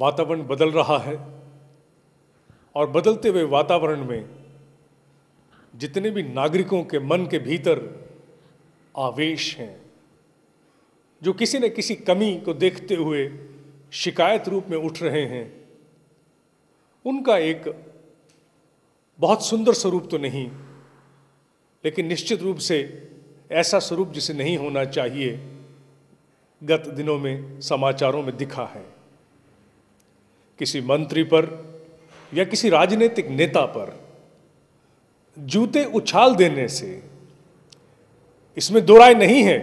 वातावरण बदल रहा है और बदलते हुए वातावरण में जितने भी नागरिकों के मन के भीतर आवेश हैं जो किसी न किसी कमी को देखते हुए शिकायत रूप में उठ रहे हैं उनका एक बहुत सुंदर स्वरूप तो नहीं लेकिन निश्चित रूप से ऐसा स्वरूप जिसे नहीं होना चाहिए गत दिनों में समाचारों में दिखा है किसी मंत्री पर या किसी राजनीतिक नेता पर जूते उछाल देने से इसमें दो राय नहीं है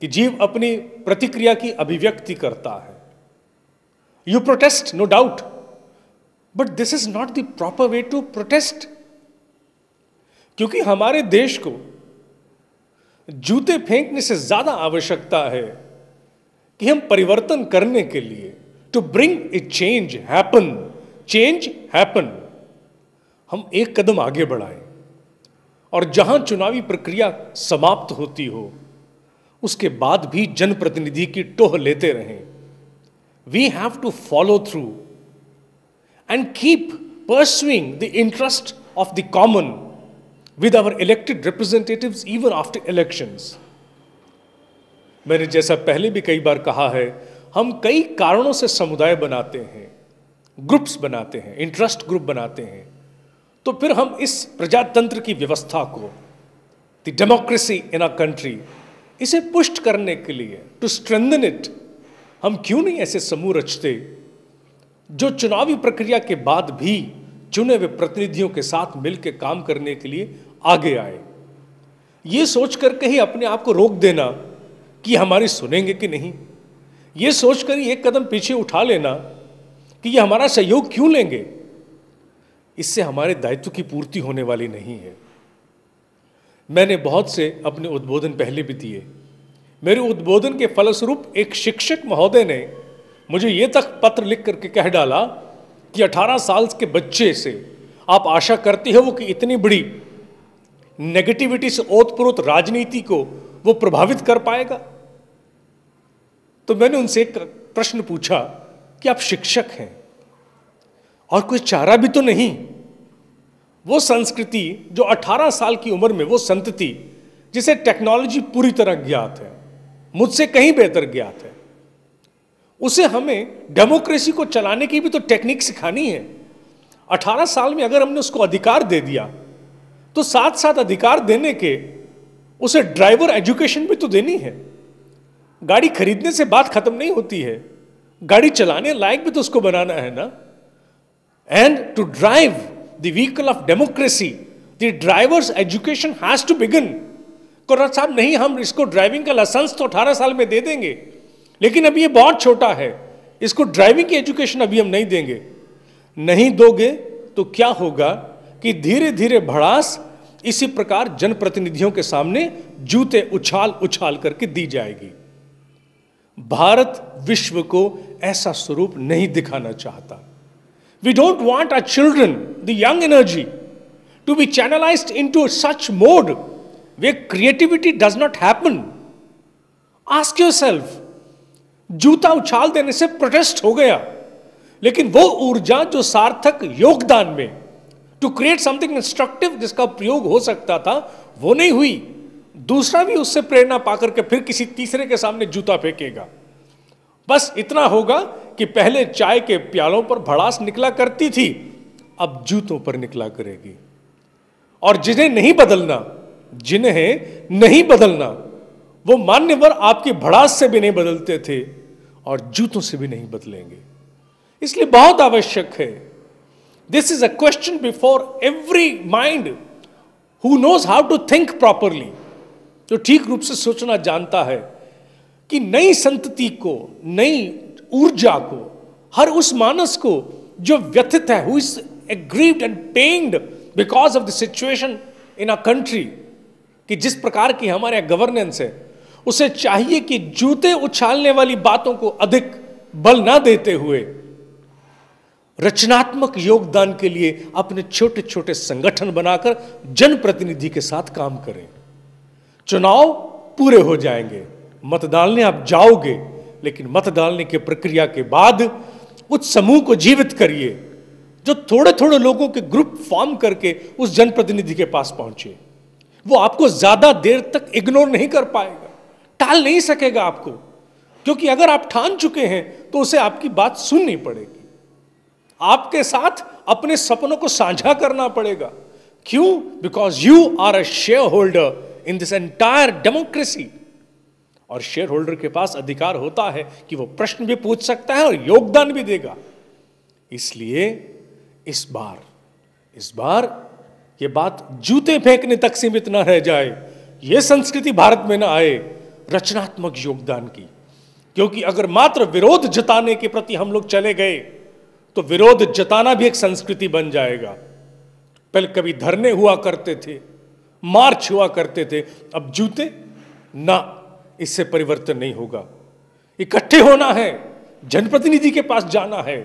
कि जीव अपनी प्रतिक्रिया की अभिव्यक्ति करता है you protest no doubt but this is not the proper way to protest क्योंकि हमारे देश को जूते फेंकने से ज्यादा आवश्यकता है कि हम परिवर्तन करने के लिए to bring a change happen change happen हम एक कदम आगे बढ़ाएं और जहां चुनावी प्रक्रिया समाप्त होती हो उसके बाद भी जनप्रतिनिधि की टोह लेते रहें we have to follow through and keep pursuing the interest of the common with our elected representatives even after elections मैंने जैसा पहले भी कई बार कहा है हम कई कारणों से समुदाय बनाते हैं ग्रुप्स बनाते हैं इंटरेस्ट ग्रुप बनाते हैं तो फिर हम इस प्रजातंत्र की व्यवस्था को the democracy in a country इसे पुष्ट करने के लिए टू स्ट्रेंदन इट हम क्यों नहीं ऐसे समूह रचते जो चुनावी प्रक्रिया के बाद भी चुने हुए प्रतिनिधियों के साथ मिलकर काम करने के लिए आगे आए ये सोच करके ही अपने आप को रोक देना कि हमारी सुनेंगे कि नहीं ये सोचकर एक कदम पीछे उठा लेना कि ये हमारा सहयोग क्यों लेंगे इससे हमारे दायित्व की पूर्ति होने वाली नहीं है मैंने बहुत से अपने उद्बोधन पहले भी दिए मेरे उद्बोधन के फलस्वरूप एक शिक्षक महोदय ने मुझे ये तक पत्र लिख करके कह डाला कि 18 साल के बच्चे से आप आशा करते हो वो कि इतनी बड़ी नेगेटिविटी से ओतप्रोत राजनीति को वो प्रभावित कर पाएगा तो मैंने उनसे एक प्रश्न पूछा कि आप शिक्षक हैं और कोई चारा भी तो नहीं वो संस्कृति जो 18 साल की उम्र में वो संतति जिसे टेक्नोलॉजी पूरी तरह ज्ञात है मुझसे कहीं बेहतर ज्ञात है उसे हमें डेमोक्रेसी को चलाने की भी तो टेक्निक सिखानी है 18 साल में अगर हमने उसको अधिकार दे दिया तो साथ साथ अधिकार देने के उसे ड्राइवर एजुकेशन भी तो देनी है गाड़ी खरीदने से बात खत्म नहीं होती है गाड़ी चलाने लायक भी तो उसको बनाना है ना and to drive the vehicle of democracy the drivers education has to begin कोरोना साहब नहीं हम इसको ड्राइविंग का लाइसेंस तो 18 साल में दे देंगे लेकिन अभी ये बहुत छोटा है इसको ड्राइविंग की एजुकेशन अभी हम नहीं देंगे नहीं दोगे तो क्या होगा कि धीरे धीरे भड़ास इसी प्रकार जनप्रतिनिधियों के सामने जूते उछाल उछाल करके दी जाएगी भारत विश्व को ऐसा स्वरूप नहीं दिखाना चाहता we don't want our children the young energy to be channelize into such mode way creativity does not happen ask yourself जूता उछाल देने से प्रोटेस्ट हो गया लेकिन वो ऊर्जा जो सार्थक योगदान में टू क्रिएट समथिंग इंस्ट्रक्टिव जिसका प्रयोग हो सकता था वो नहीं हुई दूसरा भी उससे प्रेरणा पाकर के फिर किसी तीसरे के सामने जूता फेंकेगा बस इतना होगा कि पहले चाय के प्यालों पर भड़ास निकला करती थी अब जूतों पर निकला करेगी और जिन्हें नहीं बदलना जिन्हें नहीं बदलना वो मान्यवर आपकी भड़ास से भी नहीं बदलते थे और जूतों से भी नहीं बदलेंगे इसलिए बहुत आवश्यक है this is a question before every mind who knows how to think properly जो ठीक रूप से सोचना जानता है कि नई संतति को नई ऊर्जा को हर उस मानस को जो व्यथित है who is aggrieved and pained because of the situation in a country कि जिस प्रकार की हमारे गवर्नेंस है उसे चाहिए कि जूते उछालने वाली बातों को अधिक बल ना देते हुए रचनात्मक योगदान के लिए अपने छोटे छोटे संगठन बनाकर जनप्रतिनिधि के साथ काम करें चुनाव पूरे हो जाएंगे मत डालने आप जाओगे लेकिन मत डालने की प्रक्रिया के बाद उस समूह को जीवित करिए जो थोड़े थोड़े लोगों के ग्रुप फॉर्म करके उस जनप्रतिनिधि के पास पहुंचे वो आपको ज्यादा देर तक इग्नोर नहीं कर पाएगा टाल नहीं सकेगा आपको क्योंकि अगर आप ठान चुके हैं तो उसे आपकी बात सुननी पड़ेगी आपके साथ अपने सपनों को साझा करना पड़ेगा क्यों because you are a shareholder in this entire democracy और शेयर होल्डर के पास अधिकार होता है कि वो प्रश्न भी पूछ सकता है और योगदान भी देगा इसलिए इस बार इस बार ये बात जूते फेंकने तक सीमित ना रह जाए ये संस्कृति भारत में ना आए रचनात्मक योगदान की क्योंकि अगर मात्र विरोध जताने के प्रति हम लोग चले गए तो विरोध जताना भी एक संस्कृति बन जाएगा पहले कभी धरने हुआ करते थे मार्च हुआ करते थे अब जूते ना इससे परिवर्तन नहीं होगा इकट्ठे होना है जनप्रतिनिधि के पास जाना है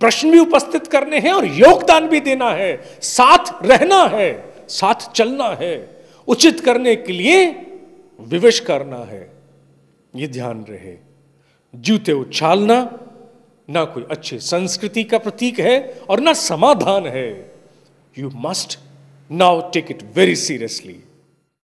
प्रश्न भी उपस्थित करने हैं और योगदान भी देना है साथ रहना है साथ चलना है उचित करने के लिए विवश करना है ये ध्यान रहे जूते उछालना ना कोई अच्छी संस्कृति का प्रतीक है और ना समाधान है you must now take it very seriously.